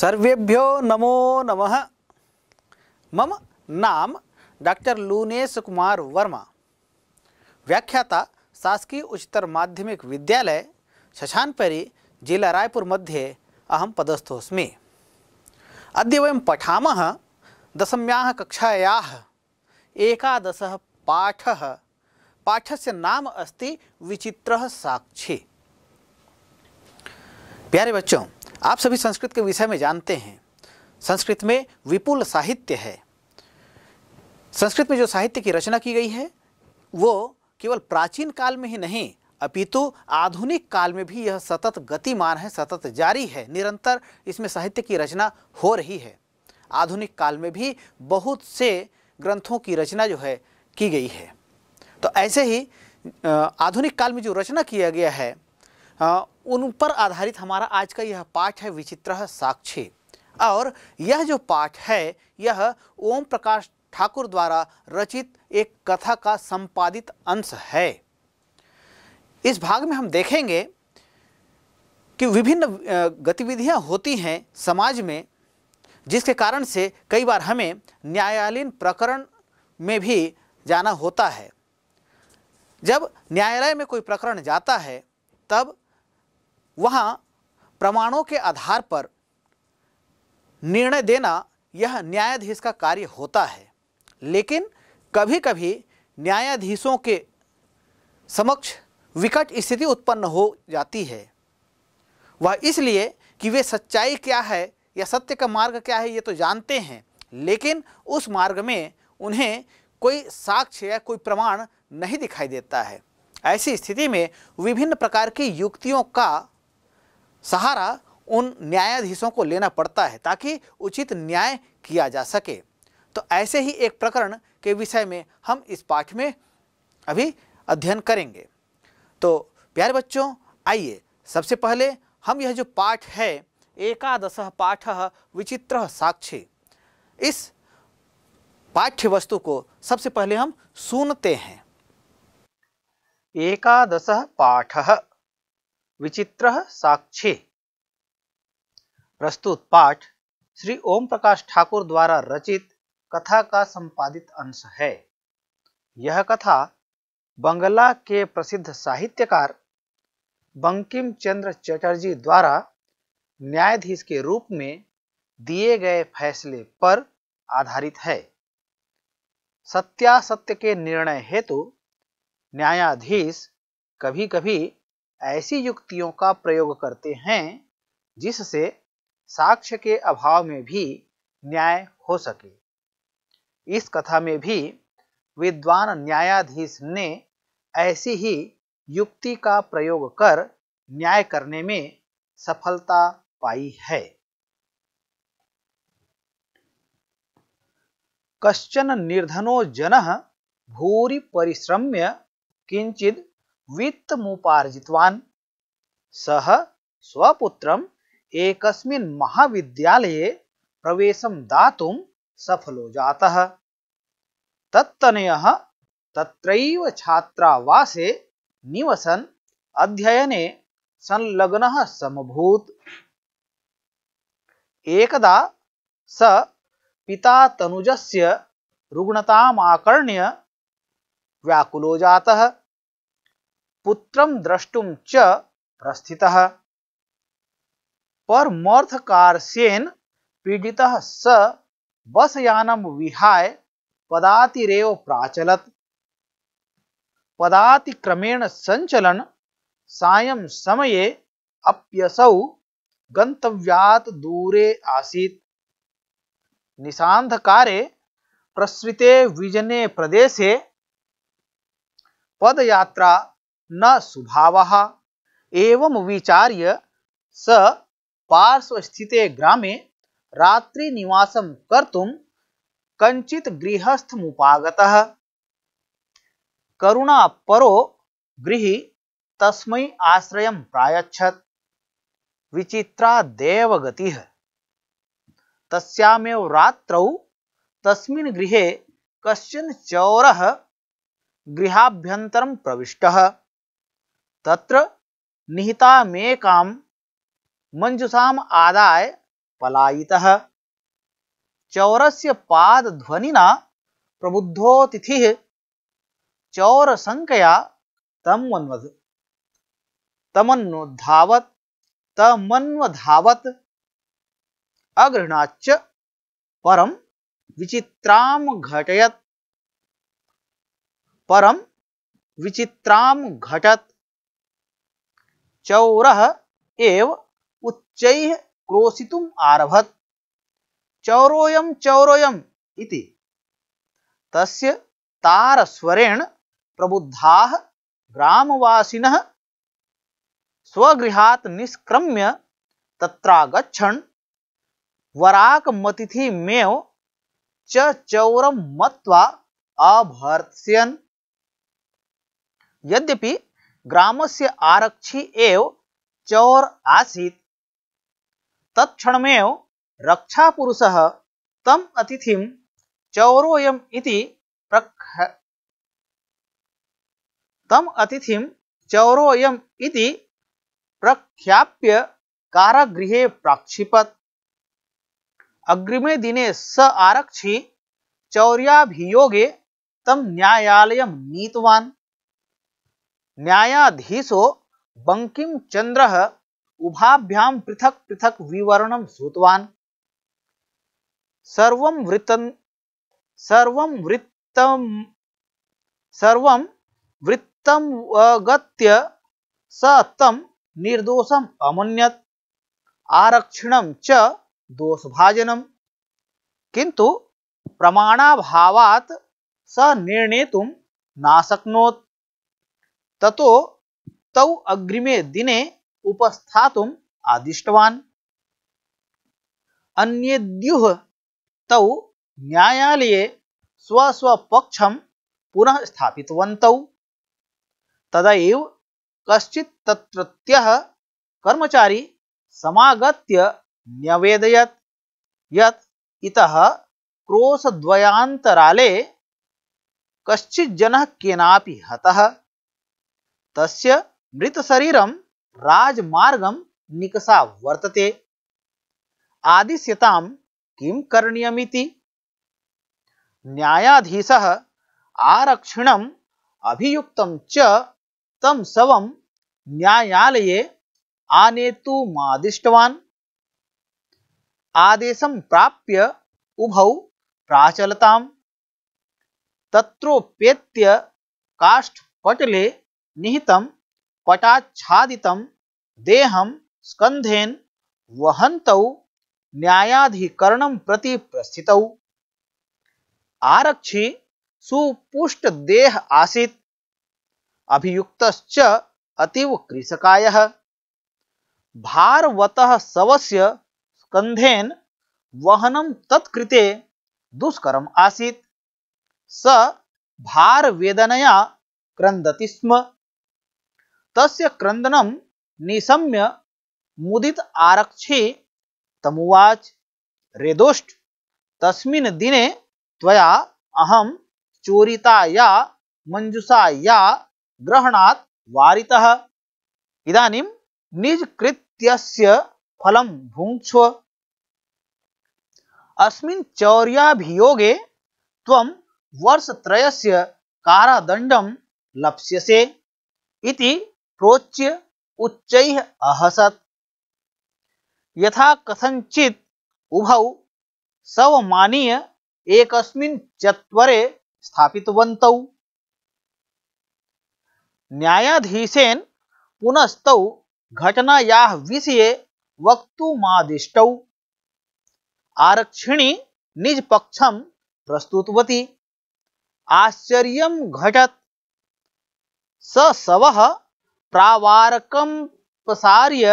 सर्वेभ्यो नमो नमः मम नाम डॉक्टर लूनेश कुमार वर्मा व्याख्याता शासकीय उच्चतर माध्यमिक विद्यालय शशानपरी जिला रायपुर मध्ये अहम पदस्थोस्मी अद्य वयं पठामः दशम्याः कक्षायाः एकादशः पाठः पाठस्य नाम अस्ति विचित्रः साक्षी प्यारे बच्चों आप सभी संस्कृत के विषय में जानते हैं संस्कृत में विपुल साहित्य है संस्कृत में जो साहित्य की रचना की गई है वो केवल प्राचीन काल में ही नहीं अपितु आधुनिक काल में भी यह सतत गतिमान है सतत जारी है निरंतर इसमें साहित्य की रचना हो रही है आधुनिक काल में भी बहुत से ग्रंथों की रचना जो है की गई है तो ऐसे ही आधुनिक काल में जो रचना किया गया है उन पर आधारित हमारा आज का यह पाठ है विचित्र साक्षी और यह जो पाठ है यह ओम प्रकाश ठाकुर द्वारा रचित एक कथा का संपादित अंश है इस भाग में हम देखेंगे कि विभिन्न गतिविधियां होती हैं समाज में जिसके कारण से कई बार हमें न्यायालयीन प्रकरण में भी जाना होता है जब न्यायालय में कोई प्रकरण जाता है तब वहाँ प्रमाणों के आधार पर निर्णय देना यह न्यायाधीश का कार्य होता है लेकिन कभी कभी न्यायाधीशों के समक्ष विकट स्थिति उत्पन्न हो जाती है वह इसलिए कि वे सच्चाई क्या है या सत्य का मार्ग क्या है ये तो जानते हैं लेकिन उस मार्ग में उन्हें कोई साक्ष्य या कोई प्रमाण नहीं दिखाई देता है ऐसी स्थिति में विभिन्न प्रकार की युक्तियों का सहारा उन न्यायाधीशों को लेना पड़ता है ताकि उचित न्याय किया जा सके तो ऐसे ही एक प्रकरण के विषय में हम इस पाठ में अभी अध्ययन करेंगे तो प्यारे बच्चों आइए सबसे पहले हम यह जो पाठ है एकादश पाठ विचित्र साक्षी इस पाठ्य वस्तु को सबसे पहले हम सुनते हैं एकादश पाठ विचित्र साक्षी प्रस्तुत पाठ श्री ओम प्रकाश ठाकुर द्वारा रचित कथा का संपादित अंश है यह कथा बंगला के प्रसिद्ध साहित्यकार बंकिम चंद्र चटर्जी द्वारा न्यायाधीश के रूप में दिए गए फैसले पर आधारित है सत्यासत्य के निर्णय हेतु न्यायाधीश कभी कभी ऐसी युक्तियों का प्रयोग करते हैं जिससे साक्ष्य के अभाव में भी न्याय हो सके इस कथा में भी विद्वान न्यायाधीश ने ऐसी ही युक्ति का प्रयोग कर न्याय करने में सफलता पाई है कश्चन निर्धनो जन भूरी परिश्रम्य किंचित वित्तमुपार्जितवान् सह स्वपुत्रम् एक महाविद्यालये प्रवेश दातुं सफलो जाता तत्तनयः तत्रैव छात्रावासे निवसन् अध्ययने संलग्न समभूत एकदा स पिता तनुजस्य रुग्णतामाकर्ण्य व्याकुलो जातः पुत्र द्रष्टुम च प्रस्थित सेन पीड़ित स बस यानम विहाय पदातिरव प्राचलत पदातिक्रमेण संचलन सायं समये अप्यसौ गंतव्यात दूरे आसीत निशांधकारे प्रसृते विजने प्रदेशे पदयात्रा न स्वभाव एवं विचार्य स पार्श्वस्थिते ग्रामे रात्रिनिवासं कर्तुं कञ्चित् गृहस्थमुपागतः करुणापरो गृह तस्म आश्रय प्रायछत विचित्रा दैवगति तस्म रात्रौ तस्मिन् गृहे कश्चन चौरः गृहाभ्यन्तरं प्रविष्टः तत्र निहिता मे काम मंजुषाम आदाय पलायितः चौरस्य पादध्वनिना प्रबुद्धोतिथिः चौरसङ्कया तम वन्वध तमन्वधावत तमन्वधावत् अगृह्णाच्च परं विचित्रां घटयत् परं विचित्रां घटत् चौर एव उच्च क्रोशित आरभत चौरोयम चौरोयम इति तस्य तारस्वरेण प्रबुद्धा ग्रामवासीन स्वगृहात् निष्क्रम्य तत्रागच्छन् वराकमतिथिमेव च चौरं मत्वा अभर्त्स्यन् यद्यपि ग्राम से आरक्षी एव चौर आसीत तत्क्षणमेव रक्षापुरुषः तम अतिथि चौरोय इति प्रख तम अतिथि चौरोय इति प्रख्याप्य कारागृहे प्राक्षिपत अग्रिमे दिने स आरक्षी चौर्याभियोगे तम न्यायालय नीतवान न्यायाधीशो बंकिम चंद्र उभाभ्याम पृथक पृथक विवरण श्रुतवान सर्वं वृतन सर्वं वृत्तम सर्वं वृत्तम अगत्य स निर्दोषम अमन्यत आरक्षण च दोषभाजनम किंतु प्रमाणाभावात् स निर्णेतुम नाशक्नोत् ततो तौ अग्रिमे दिने उपस्थातुम् आदिष्टवान् अन्येद्युः तौ न्यायालये स्वस्वपक्षं पुनः स्थापितवन्तौ तदा एव कश्चित् तत्रत्यः कर्मचारी समागत्य न्यवेदयत् यत् इतः क्रोशद्वयान्तराले कश्चिज्जनः केनापि हतः तस्य मृत मृतशरीरं राजमार्गम निकसा वर्तते आदिश्यता किं करणीयमिति न्यायाधीशः आरक्षिणम् अभियुक्तं च तं शवं न्यायालये आनेतुमादिष्टवान् आदेशं प्राप्य उभौ प्राचलताम् तत्रोपेत्य काष्ठपटले निहितम पटाच्छादितं देह स्कंधेन वहन्तौ न्यायाधिकरण प्रति प्रस्थित आरक्षी सुपुष्ट देह आसी अभियुक्त अतीव कृषकाय भारवत शवस्य स्कंधेन वहन तत्कृते दुष्करम् आसी स भारवेदनया क्रन्दति स्म तस्य क्रंदनम निशम्य मुदित आरक्षे तमुवाच रेदोष्ट तस्मिन दिने त्वया अहम चोरिता या चोरिताया मंजुषाया ग्रहणात् वारितः इदानीं निजकृत्यस्य फलं भुङ्क्ष्व अस्मिन् चौर्याभियोगे त्वं वर्षत्रयस्य कारादण्डं लप्स्यसे इति प्रोच्य उच्च अहसत यथा कथित उभौ सवमानीय एकस्मिन् चत्वरे स्थापितवन्तौ न्यायाधीशेन पुनस्तौ घटनाया विषय वक्तुमादिष्टौ आरक्षिणी पक्ष प्रस्तुतवती आश्चर्य घटत स सव प्रावारक प्रसार्य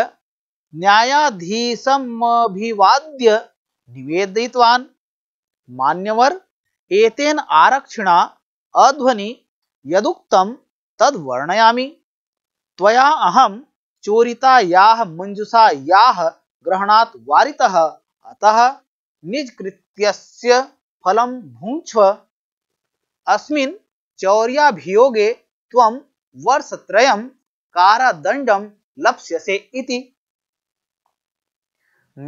न्यायाधीशमिवाद्य निवेदितवान मान्यवर एतेन आरक्षिणा अध्वनि तद वर्णयामी तद् अहम चोरिता या मंजुषा या ग्रहणात् वारितः अतः निजकृत्यस्य फलं भुङ्क्ष्व अस्मिन् चौर्याभियोगे त्वं वर्षत्रयं कारादंडम लप्स्यसे इति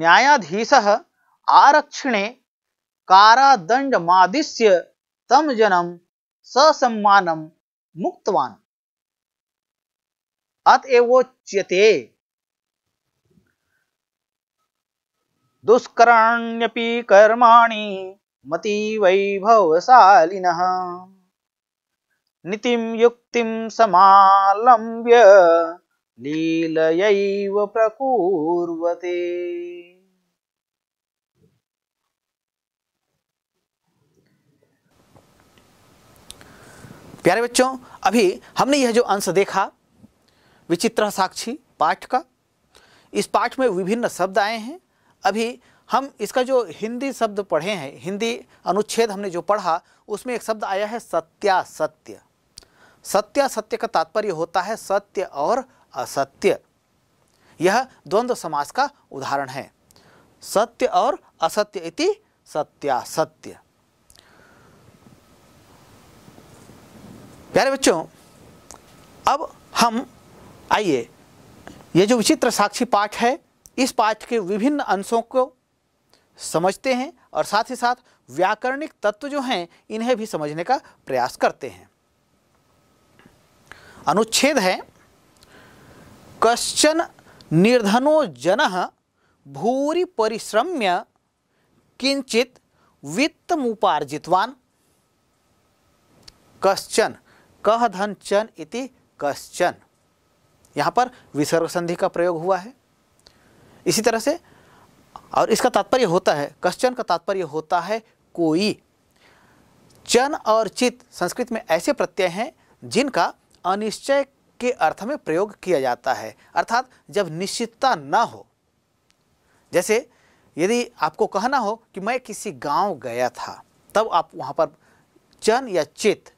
न्यायाधीशः आरक्षणे कारादंडमादिश्य तम जनम ससम्मानम मुक्तवान अतएवोच्यते दुष्कराण्यपि कर्माणि मती वैभवशालिनः नितिम युक्तिम समालंब्य लीलयैव प्रकूर्वते प्यारे बच्चों अभी हमने यह जो अंश देखा विचित्र साक्षी पाठ का इस पाठ में विभिन्न शब्द आए हैं अभी हम इसका जो हिंदी शब्द पढ़े हैं हिंदी अनुच्छेद हमने जो पढ़ा उसमें एक शब्द आया है सत्या सत्य सत्य सत्य का तात्पर्य होता है सत्य और असत्य यह द्वंद्व समास का उदाहरण है सत्य और असत्य इति सत्यासत्य प्यारे बच्चों अब हम आइए ये जो विचित्र साक्षी पाठ है इस पाठ के विभिन्न अंशों को समझते हैं और साथ ही साथ व्याकरणिक तत्व जो हैं इन्हें भी समझने का प्रयास करते हैं अनुच्छेद है कश्चन निर्धनो जन भूरी परिश्रम्य किंचित वित्त मुपार्जितवान कश्चन कह धन चन इति कश्चन यहाँ पर विसर्ग संधि का प्रयोग हुआ है इसी तरह से और इसका तात्पर्य होता है कश्चन का तात्पर्य होता है कोई चन और चित संस्कृत में ऐसे प्रत्यय हैं जिनका अनिश्चय के अर्थ में प्रयोग किया जाता है अर्थात जब निश्चितता ना हो जैसे यदि आपको कहना हो कि मैं किसी गांव गया था तब आप वहां पर चन या चित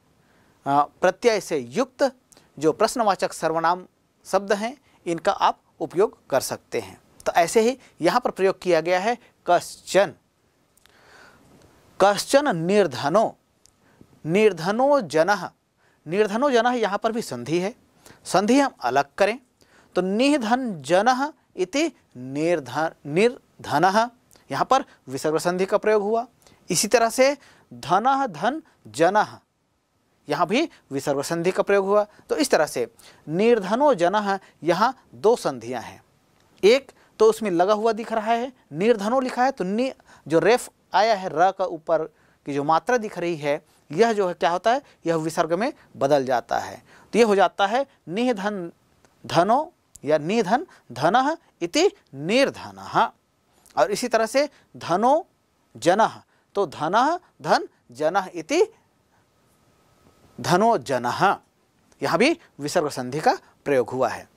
प्रत्यय से युक्त जो प्रश्नवाचक सर्वनाम शब्द हैं इनका आप उपयोग कर सकते हैं तो ऐसे ही यहाँ पर प्रयोग किया गया है कश्चन कश्चन निर्धनो निर्धनो जन निर्धनो जन यहाँ पर भी संधि है संधि हम अलग करें तो निधन जन इति निर्धन निर्धन यहाँ पर विसर्ग संधि का प्रयोग हुआ इसी तरह से धन धन जन यहाँ भी विसर्ग संधि का प्रयोग हुआ तो इस तरह से निर्धनो जन यहाँ दो संधियाँ हैं एक तो उसमें लगा हुआ दिख रहा है निर्धनो लिखा है तो नि जो रेफ आया है र का ऊपर की जो मात्रा दिख रही है यह जो है क्या होता है यह विसर्ग में बदल जाता है तो यह हो जाता है निधन धनो या निधन धन इति निर्धन और इसी तरह से धनो जन तो धन धन जन इति धनो जन यहाँ भी विसर्ग संधि का प्रयोग हुआ है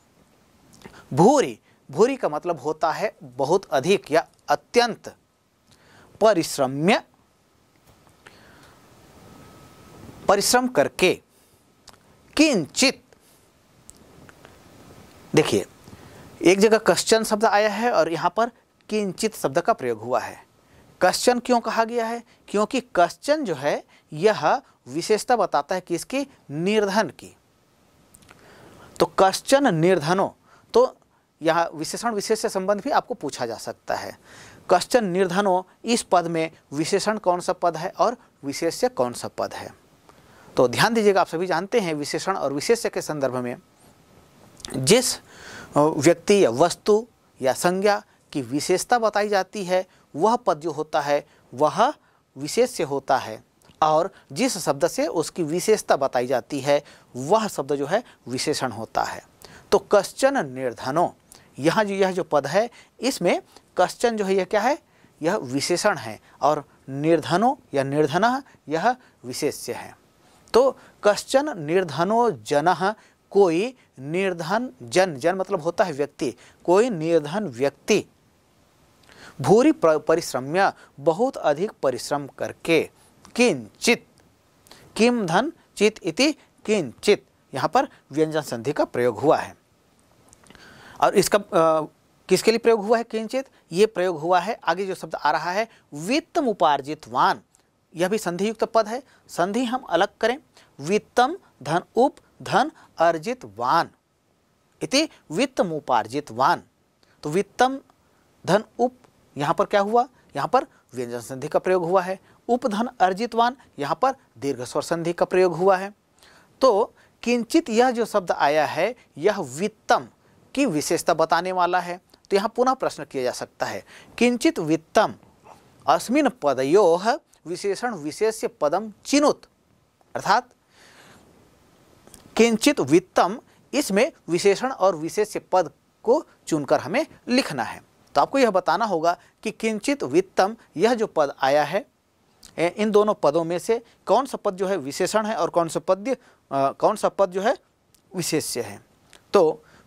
भूरी भूरी का मतलब होता है बहुत अधिक या अत्यंत परिश्रम्य परिश्रम करके किंचित देखिए एक जगह कश्चन शब्द आया है और यहां पर किंचित शब्द का प्रयोग हुआ है कश्चन क्यों कहा गया है क्योंकि कश्चन जो है यह विशेषता बताता है किसकी निर्धन की तो कश्चन निर्धनों तो यह विशेषण विशेष से संबंध भी आपको पूछा जा सकता है कश्चन निर्धनों इस पद में विशेषण कौन सा पद है और विशेष्य कौन सा पद है तो ध्यान दीजिएगा आप सभी जानते हैं विशेषण और विशेष्य के संदर्भ में जिस व्यक्ति या वस्तु या संज्ञा की विशेषता बताई जाती है वह पद जो होता है वह विशेष्य होता है और जिस शब्द से उसकी विशेषता बताई जाती है वह शब्द जो है विशेषण होता है तो कश्चन निर्धनो यहाँ जो यह जो पद है इसमें कश्चन जो है यह क्या है यह विशेषण है और निर्धनो या निर्धन यह विशेष्य है तो कश्चन निर्धनो जन कोई निर्धन जन जन मतलब होता है व्यक्ति कोई निर्धन व्यक्ति भूरी परिश्रम्य बहुत अधिक परिश्रम करके किंचित किम धन चित इति किंचित यहाँ पर व्यंजन संधि का प्रयोग हुआ है और इसका आ, किसके लिए प्रयोग हुआ है किंचित ये प्रयोग हुआ है आगे जो शब्द आ रहा है वित्त उपार्जितवान यह भी संधि युक्त पद है संधि हम अलग करें वित्तम धन उप धन अर्जित वान इति वित्तम उपार्जित वान तो वित्तम धन उप यहाँ पर क्या हुआ यहाँ पर व्यंजन संधि का प्रयोग हुआ है उपधन वान यहाँ पर दीर्घ स्वर संधि का प्रयोग हुआ है तो किंचित यह जो शब्द आया है यह वित्तम की विशेषता बताने वाला है तो यहाँ पुनः प्रश्न किया जा सकता है किंचित वित्तम अस्मिन पदयोह विशेषण विशेष पदम चिनुत अर्थात किंचित वित्तम इसमें विशेषण और विशेष पद को चुनकर हमें लिखना है तो आपको यह बताना होगा कि किंचित वित्तम यह जो पद आया है इन दोनों पदों में से कौन सा पद जो है विशेषण है और कौन सा पद कौन सा पद जो है विशेष्य है तो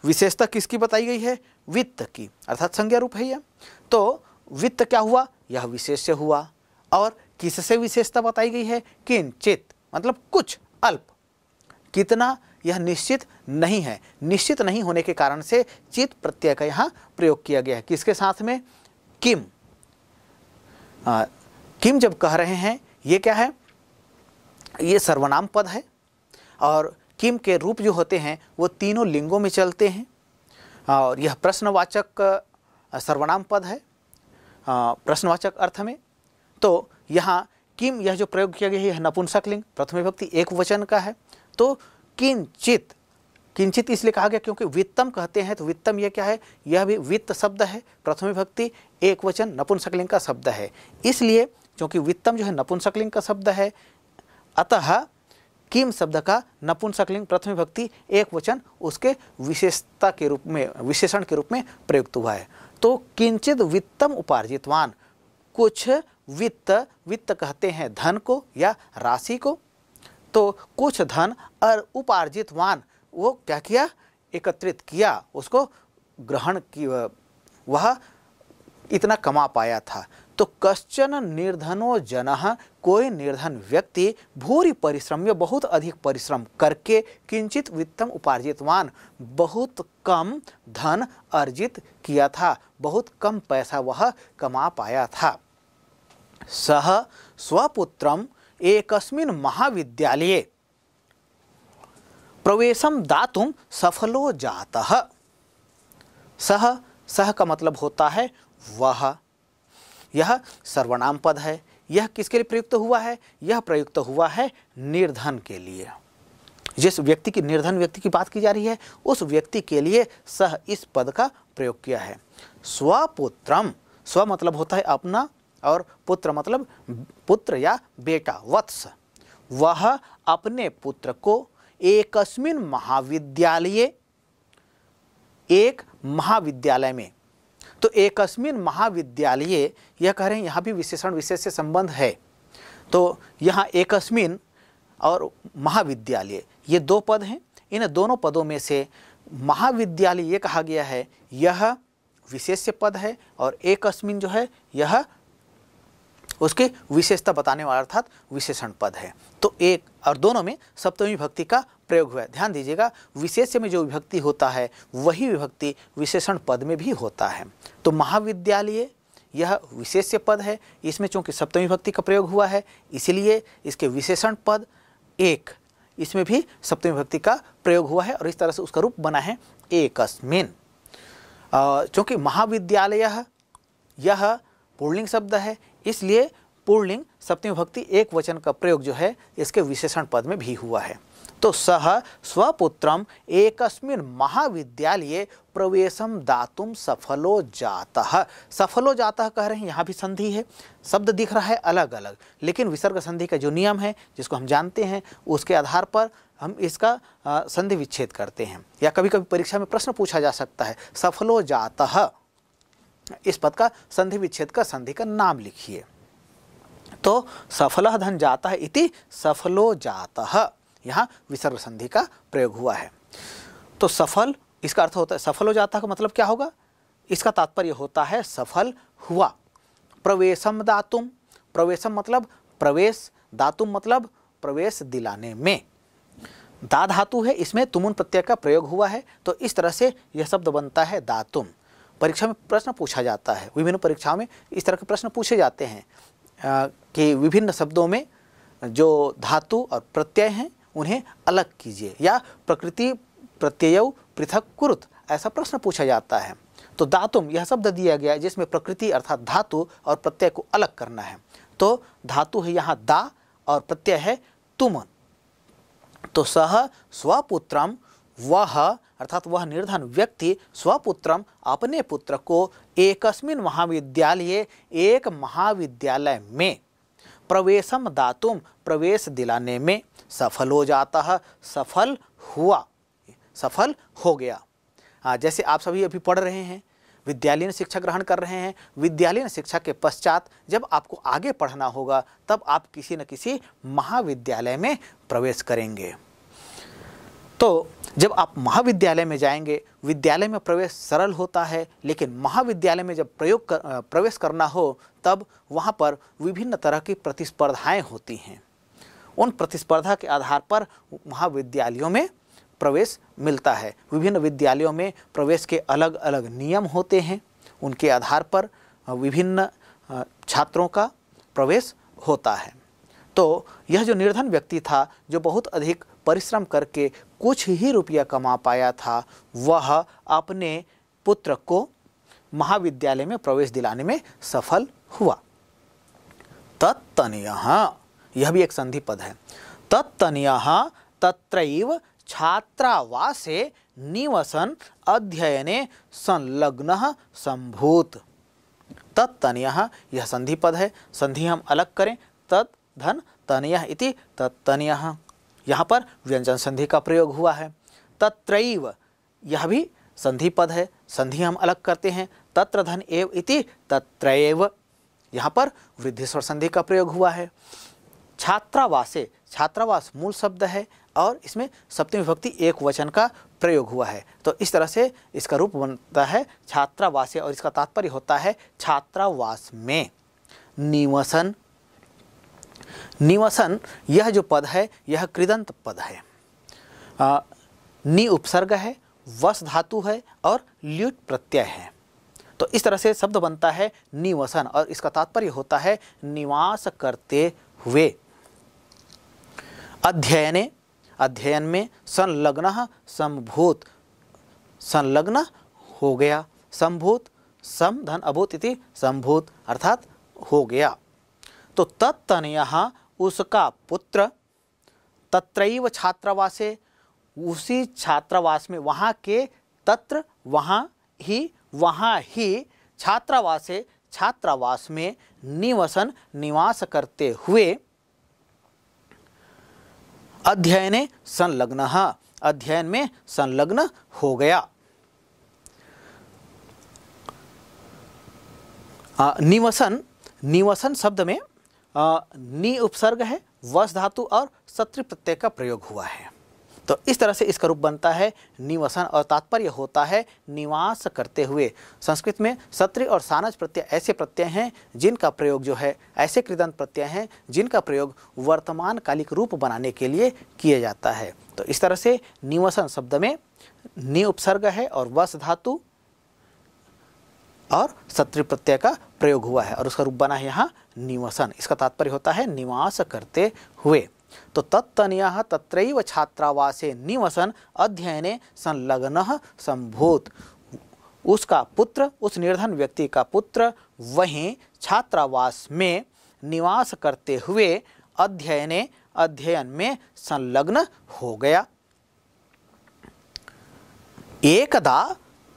विशेषता किसकी बताई गई है वित्त की अर्थात संज्ञा रूप है यह तो वित्त क्या हुआ यह विशेष्य हुआ और किससे विशेषता बताई गई है किंचित मतलब कुछ अल्प कितना यह निश्चित नहीं है निश्चित नहीं होने के कारण से चित प्रत्यय का यहाँ प्रयोग किया गया है किसके साथ में किम आ, किम जब कह रहे हैं ये क्या है ये सर्वनाम पद है और किम के रूप जो होते हैं वो तीनों लिंगों में चलते हैं और यह प्रश्नवाचक सर्वनाम पद है प्रश्नवाचक अर्थ में तो यहाँ किम यह जो प्रयोग किया गया है नपुंसक लिंग प्रथम विभक्ति एक वचन का है तो किंचित किंचित इसलिए कहा गया क्योंकि वित्तम कहते हैं तो वित्तम यह क्या है यह भी वित्त शब्द है प्रथम विभक्ति एक वचन नपुंसकलिंग का शब्द है इसलिए क्योंकि वित्तम जो है नपुंसकलिंग का शब्द है अतः किम शब्द का नपुंसकलिंग प्रथम विभक्ति एक वचन उसके विशेषता के रूप में विशेषण के रूप में प्रयुक्त हुआ है तो किंचित वित्तम उपार्जितवान कुछ वित्त वित्त कहते हैं धन को या राशि को तो कुछ धन और उपार्जित वान वो क्या किया एकत्रित किया उसको ग्रहण की वह इतना कमा पाया था तो कश्चन निर्धनो जन कोई निर्धन व्यक्ति भूरी परिश्रम या बहुत अधिक परिश्रम करके किंचित वित्तम उपार्जितवान बहुत कम धन अर्जित किया था बहुत कम पैसा वह कमा पाया था सह स्वपुत्र एक महाविद्यालय प्रवेश दातुम सफलो जाता सह सह का मतलब होता है वह यह सर्वनाम पद है यह किसके लिए प्रयुक्त हुआ है यह प्रयुक्त हुआ है निर्धन के लिए जिस व्यक्ति की निर्धन व्यक्ति की बात की जा रही है उस व्यक्ति के लिए सह इस पद का प्रयोग किया है स्वपुत्रम स्व मतलब होता है अपना और पुत्र मतलब पुत्र या बेटा वत्स वह अपने पुत्र को एकस्मिन महाविद्यालय एक महाविद्यालय में तो एकस्मिन महाविद्यालय यह कह रहे हैं यहाँ भी विशेषण विशेष से संबंध है तो यहाँ एकस्मिन और महाविद्यालय ये दो पद हैं इन दोनों पदों में से महाविद्यालय ये कहा गया है यह विशेष्य पद है और एकस्मिन जो है यह उसके विशेषता बताने वाला अर्थात विशेषण पद है तो एक और दोनों में सप्तमी विभक्ति का प्रयोग हुआ है ध्यान दीजिएगा विशेष में जो विभक्ति होता है वही विभक्ति विशेषण पद में भी होता है तो महाविद्यालय यह विशेष्य पद है इसमें चूंकि सप्तमी विभक्ति का प्रयोग हुआ है इसलिए इसके विशेषण पद एक इसमें भी सप्तमी विभक्ति का प्रयोग हुआ है और इस तरह से उसका रूप बना है एकस्मिन चूंकि महाविद्यालय यह पुर्णिंग शब्द है इसलिए पूर्णिंग सप्तमी भक्ति एक वचन का प्रयोग जो है इसके विशेषण पद में भी हुआ है तो सह स्वपुत्रम एकस्मिन महाविद्यालय प्रवेशम दातुम सफलो जाता सफलो जाता कह रहे हैं यहाँ भी संधि है शब्द दिख रहा है अलग अलग लेकिन विसर्ग संधि का जो नियम है जिसको हम जानते हैं उसके आधार पर हम इसका संधि विच्छेद करते हैं या कभी कभी परीक्षा में प्रश्न पूछा जा सकता है सफलो जाता इस पद का संधि विच्छेद का संधि का नाम लिखिए तो सफल धन जाता है इति सफलो जाता यहाँ विसर्ग संधि का प्रयोग हुआ है तो सफल इसका अर्थ होता है सफल हो जाता का मतलब क्या होगा इसका तात्पर्य होता है सफल हुआ प्रवेशम दातुम प्रवेशम मतलब प्रवेश दातुम मतलब प्रवेश दिलाने में दा धातु है इसमें तुमुन प्रत्यय का प्रयोग हुआ है तो इस तरह से यह शब्द बनता है दातुम परीक्षा में प्रश्न पूछा जाता है विभिन्न परीक्षाओं में इस तरह के प्रश्न पूछे जाते हैं कि विभिन्न शब्दों में जो धातु और प्रत्यय हैं उन्हें अलग कीजिए या प्रकृति प्रत्यय पृथक कुरुत ऐसा प्रश्न पूछा जाता है तो धातुम यह शब्द दिया गया है जिसमें प्रकृति अर्थात धातु और प्रत्यय को अलग करना है तो धातु है यहाँ दा और प्रत्यय है तुम तो सह स्वपुत्रम वह अर्थात वह निर्धन व्यक्ति स्वपुत्रम अपने पुत्र को एकस्मिन महाविद्यालय एक महाविद्यालय में प्रवेशम दातुम प्रवेश दिलाने में सफल हो जाता है सफल हुआ सफल हो गया हाँ, जैसे आप सभी अभी पढ़ रहे हैं विद्यालयीन शिक्षा ग्रहण कर रहे हैं विद्यालयीन शिक्षा के पश्चात जब आपको आगे पढ़ना होगा तब आप किसी न किसी महाविद्यालय में प्रवेश करेंगे तो जब आप महाविद्यालय में जाएंगे विद्यालय में प्रवेश सरल होता है लेकिन महाविद्यालय में जब प्रयोग कर, प्रवेश करना हो तब वहाँ पर विभिन्न तरह की प्रतिस्पर्धाएँ होती हैं उन प्रतिस्पर्धा के आधार पर महाविद्यालयों में प्रवेश मिलता है विभिन्न विद्यालयों में प्रवेश के अलग अलग नियम होते हैं उनके आधार पर विभिन्न छात्रों का प्रवेश होता है तो यह जो निर्धन व्यक्ति था जो बहुत अधिक परिश्रम करके कुछ ही रुपया कमा पाया था वह अपने पुत्र को महाविद्यालय में प्रवेश दिलाने में सफल हुआ तत्तनीय यह भी एक संधि पद है तत्तनीय तत्रैव छात्रावासे निवसन अध्ययने संलग्न संभूत तत्तनीय यह संधि पद है संधि हम अलग करें तत् धन तनय इति तत्तनीय यहाँ पर व्यंजन संधि का प्रयोग हुआ है तत्रैव यह भी संधि पद है संधि हम अलग करते हैं तत्र धन एव इति तत्रैव यहाँ पर वृद्धि स्वर संधि का प्रयोग हुआ है छात्रावासे छात्रावास मूल शब्द है और इसमें सप्तमी विभक्ति एक वचन का प्रयोग हुआ है तो इस तरह से इसका रूप बनता है छात्रावासे और इसका तात्पर्य होता है छात्रावास में निवसन निवसन यह जो पद है यह कृदंत पद है आ, नी उपसर्ग है वस धातु है और ल्यूट प्रत्यय है तो इस तरह से शब्द बनता है निवसन और इसका तात्पर्य होता है निवास करते हुए अध्ययने अध्ययन में संलग्न संभूत संलग्न हो गया संभूत सम धन अभूत इति संभूत अर्थात हो गया तो यहाँ उसका पुत्र तत्रैव छात्रावासे उसी छात्रावास में वहाँ के तत्र वहाँ ही वहाँ ही छात्रावासे छात्रावास में निवसन निवास करते हुए अध्ययने संलग्न अध्ययन में संलग्न हो गया निवसन निवसन शब्द में नी उपसर्ग है वस धातु और सत्र प्रत्यय का प्रयोग हुआ है तो इस तरह से इसका रूप बनता है निवसन और तात्पर्य होता है निवास करते हुए संस्कृत में सत्र और सानज प्रत्यय ऐसे प्रत्यय हैं जिनका प्रयोग जो है ऐसे कृदंत प्रत्यय हैं जिनका प्रयोग वर्तमान कालिक रूप बनाने के लिए किया जाता है तो इस तरह से निवसन शब्द में नि उपसर्ग है और वस धातु और सत्र प्रत्यय का प्रयोग हुआ है और उसका रूप बना है यहाँ निवसन इसका तात्पर्य होता है निवास करते हुए तो तत्तनिया तत्रैव छात्रावासे निवसन अध्ययने संलग्न संभूत उसका पुत्र उस निर्धन व्यक्ति का पुत्र वहीं छात्रावास में निवास करते हुए अध्ययने अध्ययन में संलग्न हो गया एकदा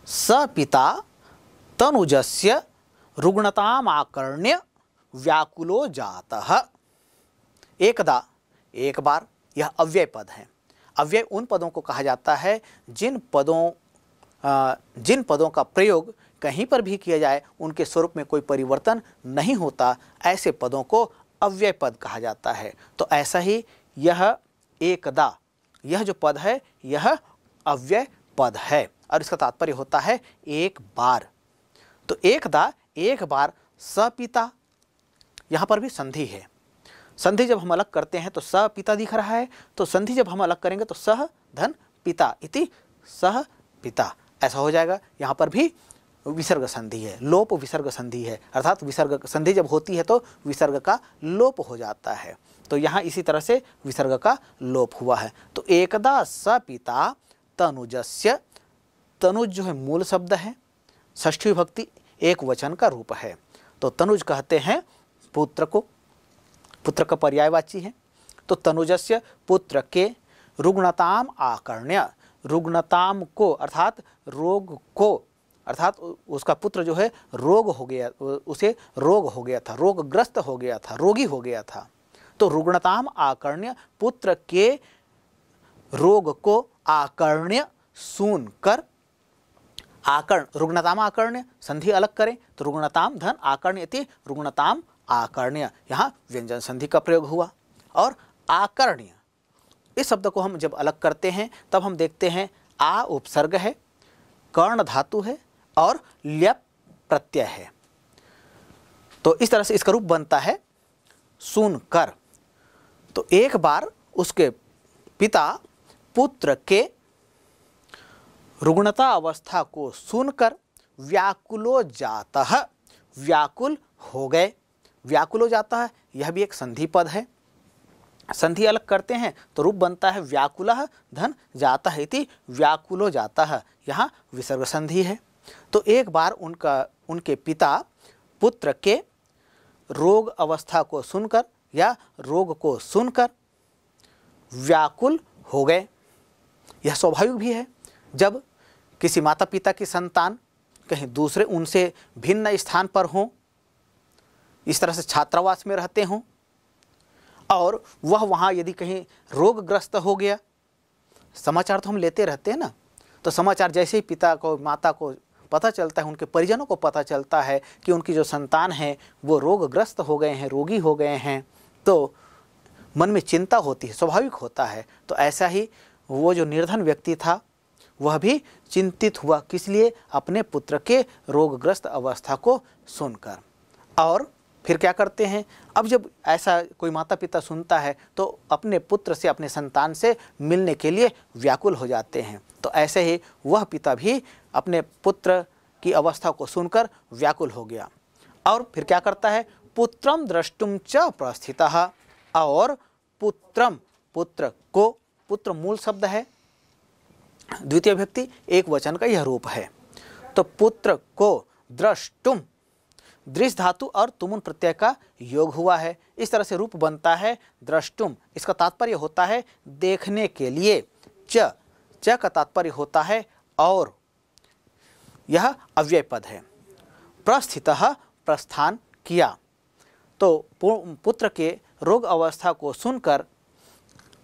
स पिता तनुजस्य रुग्णताकर्ण्य व्याकुलो जाता एकदा एक बार यह अव्यय पद है अव्यय उन पदों को कहा जाता है जिन पदों जिन पदों का प्रयोग कहीं पर भी किया जाए उनके स्वरूप में कोई परिवर्तन नहीं होता ऐसे पदों को अव्यय पद कहा जाता है तो ऐसा ही यह एकदा यह जो पद है यह अव्यय पद है और इसका तात्पर्य होता है एक बार तो एकदा एक बार सपिता यहाँ पर भी संधि है संधि जब हम अलग करते हैं तो स पिता दिख रहा है तो संधि जब हम अलग करेंगे तो सह धन पिता इति सह पिता ऐसा हो जाएगा यहाँ पर भी विसर्ग संधि है लोप विसर्ग संधि है अर्थात विसर्ग संधि जब होती है तो विसर्ग का लोप हो जाता है तो यहाँ इसी तरह से विसर्ग का लोप हुआ है तो एकदा स पिता तनुजस्य तनुज जो है मूल शब्द है षष्ठी भक्ति एक वचन का रूप है तो तनुज कहते हैं पुत्र को पुत्र का पर्यायवाची है तो तनुजस्य पुत्र के रुग्णताम आकर्ण्य रुग्णताम को अर्थात रोग को अर्थात उसका पुत्र जो है रोग हो गया उसे रोग हो गया था रोगग्रस्त हो गया था रोगी हो गया था तो रुग्णताम आकर्ण्य पुत्र के रोग को आकर्ण्य सुन कर आकर्ण रुग्णताम आकर्ण्य संधि अलग करें तो रुग्णताम धन आकर्ण्य रुग्णताम आकरणीय यहाँ व्यंजन संधि का प्रयोग हुआ और आकरणीय इस शब्द को हम जब अलग करते हैं तब हम देखते हैं आ उपसर्ग है कर्ण धातु है और ल्यप प्रत्यय है तो इस तरह से इसका रूप बनता है सुन कर तो एक बार उसके पिता पुत्र के रुग्णता अवस्था को सुनकर व्याकुलो जाता व्याकुल हो गए व्याकुल हो जाता है यह भी एक संधि पद है संधि अलग करते हैं तो रूप बनता है व्याकुल धन जाता है व्याकुल व्याकुलो जाता है यहाँ विसर्ग संधि है तो एक बार उनका उनके पिता पुत्र के रोग अवस्था को सुनकर या रोग को सुनकर व्याकुल हो गए यह स्वाभाविक भी है जब किसी माता पिता की संतान कहीं दूसरे उनसे भिन्न स्थान पर हों इस तरह से छात्रावास में रहते हों और वह वहाँ यदि कहीं रोगग्रस्त हो गया समाचार तो हम लेते रहते हैं ना तो समाचार जैसे ही पिता को माता को पता चलता है उनके परिजनों को पता चलता है कि उनकी जो संतान है वो रोगग्रस्त हो गए हैं रोगी हो गए हैं तो मन में चिंता होती है स्वाभाविक होता है तो ऐसा ही वो जो निर्धन व्यक्ति था वह भी चिंतित हुआ किस लिए अपने पुत्र के रोगग्रस्त अवस्था को सुनकर और फिर क्या करते हैं अब जब ऐसा कोई माता पिता सुनता है तो अपने पुत्र से अपने संतान से मिलने के लिए व्याकुल हो जाते हैं तो ऐसे ही वह पिता भी अपने पुत्र की अवस्था को सुनकर व्याकुल हो गया और फिर क्या करता है पुत्रम द्रष्टुम च प्रस्थित और पुत्रम पुत्र को पुत्र मूल शब्द है द्वितीय व्यक्ति एक वचन का यह रूप है तो पुत्र को द्रष्टुम दृश्य धातु और तुमुन प्रत्यय का योग हुआ है इस तरह से रूप बनता है द्रष्टुम इसका तात्पर्य होता है देखने के लिए च च का तात्पर्य होता है और यह अव्यय पद है प्रस्थित प्रस्थान किया तो पुत्र के रोग अवस्था को सुनकर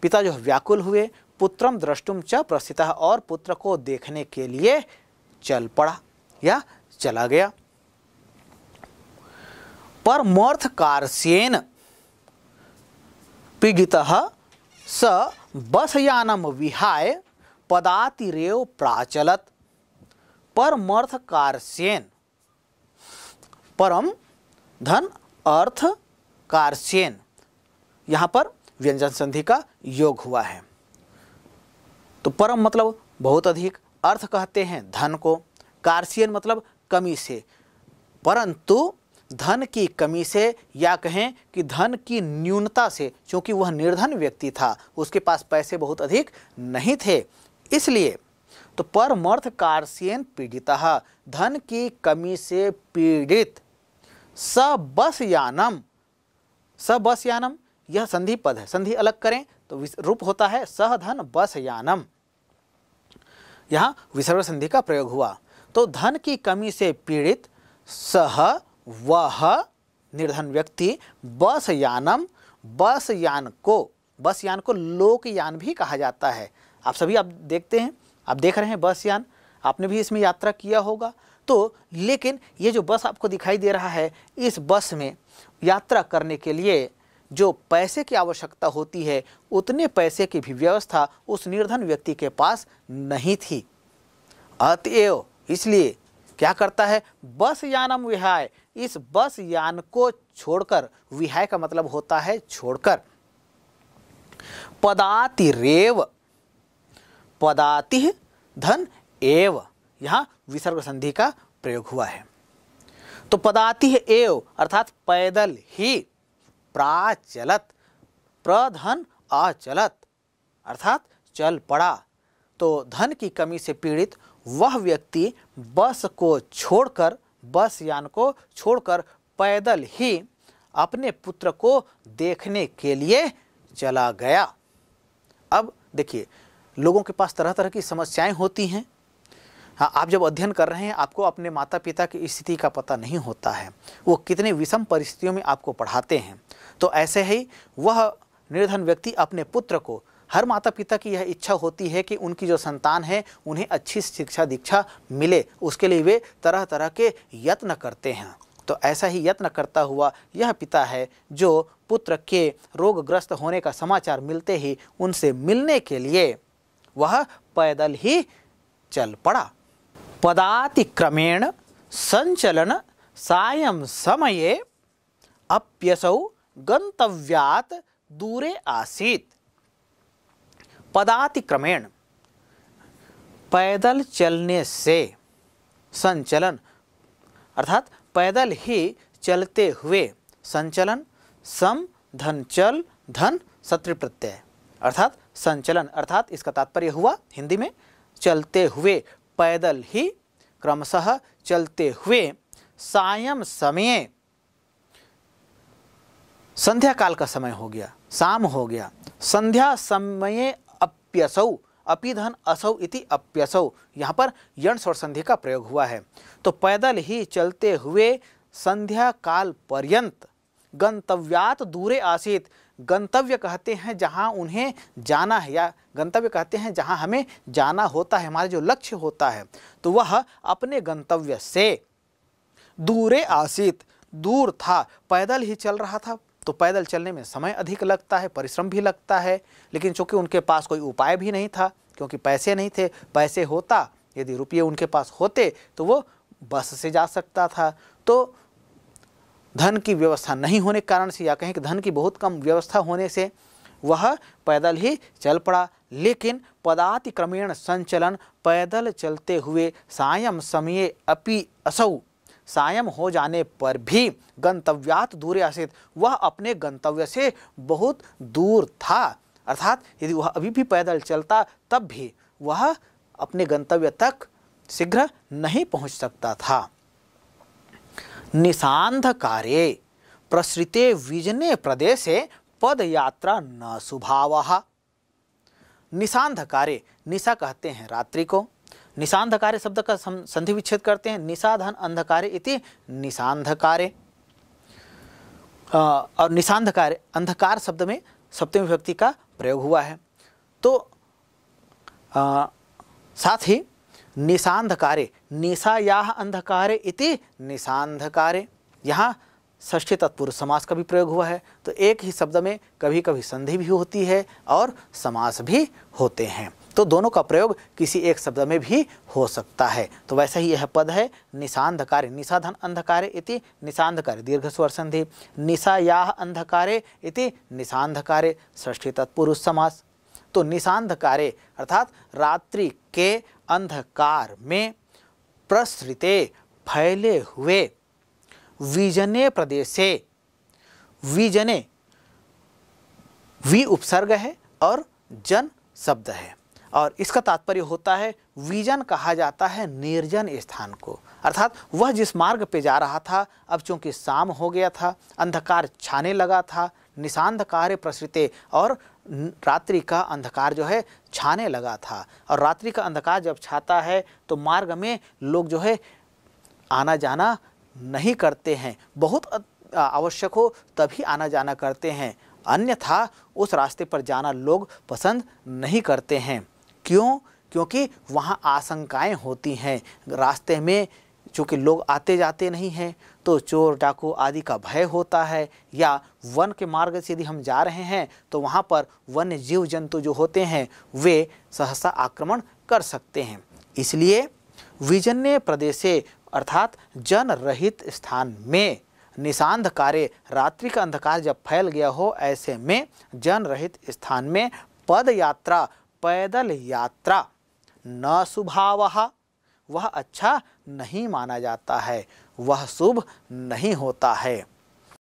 पिता जो व्याकुल हुए पुत्रम द्रष्टुम च प्रस्थित और पुत्र को देखने के लिए चल पड़ा या चला गया परमोर्थ कार्यन पिघिता स बसयानम विहाय पदातिरेव प्राचलत परमर्थ कार्यन परम धन अर्थ कार्यन यहाँ पर व्यंजन संधि का योग हुआ है तो परम मतलब बहुत अधिक अर्थ कहते हैं धन को कार्सियन मतलब कमी से परंतु धन की कमी से या कहें कि धन की न्यूनता से क्योंकि वह निर्धन व्यक्ति था उसके पास पैसे बहुत अधिक नहीं थे इसलिए तो परमर्थ कार्सियन पीड़िता धन की कमी से पीड़ित स यानम स यानम यह संधि पद है संधि अलग करें तो रूप होता है सह धन बस यानम यहाँ विसर्ग संधि का प्रयोग हुआ तो धन की कमी से पीड़ित सह वह निर्धन व्यक्ति बस यानम बस यान को बस यान को लोकयान भी कहा जाता है आप सभी आप देखते हैं आप देख रहे हैं बस यान आपने भी इसमें यात्रा किया होगा तो लेकिन ये जो बस आपको दिखाई दे रहा है इस बस में यात्रा करने के लिए जो पैसे की आवश्यकता होती है उतने पैसे की भी व्यवस्था उस निर्धन व्यक्ति के पास नहीं थी अतएव इसलिए क्या करता है बस यानम विहाय इस बस यान को छोड़कर विहाय का मतलब होता है छोड़कर पदाति रेव पदाति धन एव यहां विसर्ग संधि का प्रयोग हुआ है तो पदाति एव अर्थात पैदल ही प्राचलत प्रधन अचलत अर्थात चल पड़ा तो धन की कमी से पीड़ित वह व्यक्ति बस को छोड़कर बस यान को छोड़कर पैदल ही अपने पुत्र को देखने के लिए चला गया अब देखिए लोगों के पास तरह तरह की समस्याएं होती हैं हाँ आप जब अध्ययन कर रहे हैं आपको अपने माता पिता की स्थिति का पता नहीं होता है वो कितने विषम परिस्थितियों में आपको पढ़ाते हैं तो ऐसे ही वह निर्धन व्यक्ति अपने पुत्र को हर माता पिता की यह इच्छा होती है कि उनकी जो संतान है उन्हें अच्छी शिक्षा दीक्षा मिले उसके लिए वे तरह तरह के यत्न करते हैं तो ऐसा ही यत्न करता हुआ यह पिता है जो पुत्र के रोगग्रस्त होने का समाचार मिलते ही उनसे मिलने के लिए वह पैदल ही चल पड़ा पदातिक्रमेण संचलन सायं समये अप्यसौ गंतव्यात दूरे आसीत पदातिक्रमेण पैदल चलने से संचलन अर्थात पैदल ही चलते हुए संचलन सम धन चल धन सत्र प्रत्यय अर्थात संचलन अर्थात इसका तात्पर्य हुआ हिंदी में चलते हुए पैदल ही क्रमशः चलते हुए सायं समय संध्या काल का समय हो गया शाम हो गया संध्या समय अप्यसौ अपिधन असौ इति अप्यसौ यहाँ पर यण स्वर संधि का प्रयोग हुआ है तो पैदल ही चलते हुए संध्या काल पर्यंत गंतव्यात दूरे आसित गंतव्य कहते हैं जहाँ उन्हें जाना है या गंतव्य कहते हैं जहाँ हमें जाना होता है हमारा जो लक्ष्य होता है तो वह अपने गंतव्य से दूरे आसित दूर था पैदल ही चल रहा था तो पैदल चलने में समय अधिक लगता है परिश्रम भी लगता है लेकिन चूंकि उनके पास कोई उपाय भी नहीं था क्योंकि पैसे नहीं थे पैसे होता यदि रुपये उनके पास होते तो वो बस से जा सकता था तो धन की व्यवस्था नहीं होने के कारण से या कहें कि धन की बहुत कम व्यवस्था होने से वह पैदल ही चल पड़ा लेकिन पदातिक्रमेण संचलन पैदल चलते हुए सायम समय अपि असौ सायम हो जाने पर भी गंतव्यात दूर आसित वह अपने गंतव्य से बहुत दूर था अर्थात यदि वह अभी भी पैदल चलता तब भी वह अपने गंतव्य तक शीघ्र नहीं पहुंच सकता था कार्य प्रसृते विजने प्रदेश पद यात्रा न सुभाव निशांधकार निशा कहते हैं रात्रि को निशांधकारे शब्द का संधि विच्छेद करते हैं निशाधन अंधकारे इति निशांधकारे और निशांधकार अंधकार शब्द में सप्तम विभक्ति का प्रयोग हुआ है तो आ, साथ ही निशांधकारे निशाया अंधकारे इति निशांधकारे यहाँ ष्ठी तत्पुरुष समास का भी प्रयोग हुआ है तो एक ही शब्द में कभी कभी संधि भी होती है और समास भी होते हैं तो दोनों का प्रयोग किसी एक शब्द में भी हो सकता है तो वैसा ही यह पद है निशांधकारे निशाधन अंधकारे इति निशांधकारे दीर्घ स्वर संधि निशाया अंधकारे इति निशांधकारे ष्ठी तत्पुरुष समास तो निशांधकारे अर्थात रात्रि के अंधकार में प्रसृते फैले हुए विजने प्रदेश से विजने वी उपसर्ग है और जन शब्द है और इसका तात्पर्य होता है विजन कहा जाता है निर्जन स्थान को अर्थात वह जिस मार्ग पे जा रहा था अब चूंकि शाम हो गया था अंधकार छाने लगा था निशांधकार प्रसृते और रात्रि का अंधकार जो है छाने लगा था और रात्रि का अंधकार जब छाता है तो मार्ग में लोग जो है आना जाना नहीं करते हैं बहुत आवश्यक हो तभी आना जाना करते हैं अन्यथा उस रास्ते पर जाना लोग पसंद नहीं करते हैं क्यों क्योंकि वहाँ आशंकाएँ होती हैं रास्ते में चूँकि लोग आते जाते नहीं हैं तो चोर डाकू आदि का भय होता है या वन के मार्ग से यदि हम जा रहे हैं तो वहाँ पर वन्य जीव जंतु जो होते हैं वे सहसा आक्रमण कर सकते हैं इसलिए विजन्य प्रदेश अर्थात जन रहित स्थान में निशांध कार्य रात्रि का अंधकार जब फैल गया हो ऐसे में जन रहित स्थान में पद यात्रा पैदल यात्रा न सुभाव वह अच्छा नहीं माना जाता है वह शुभ नहीं होता है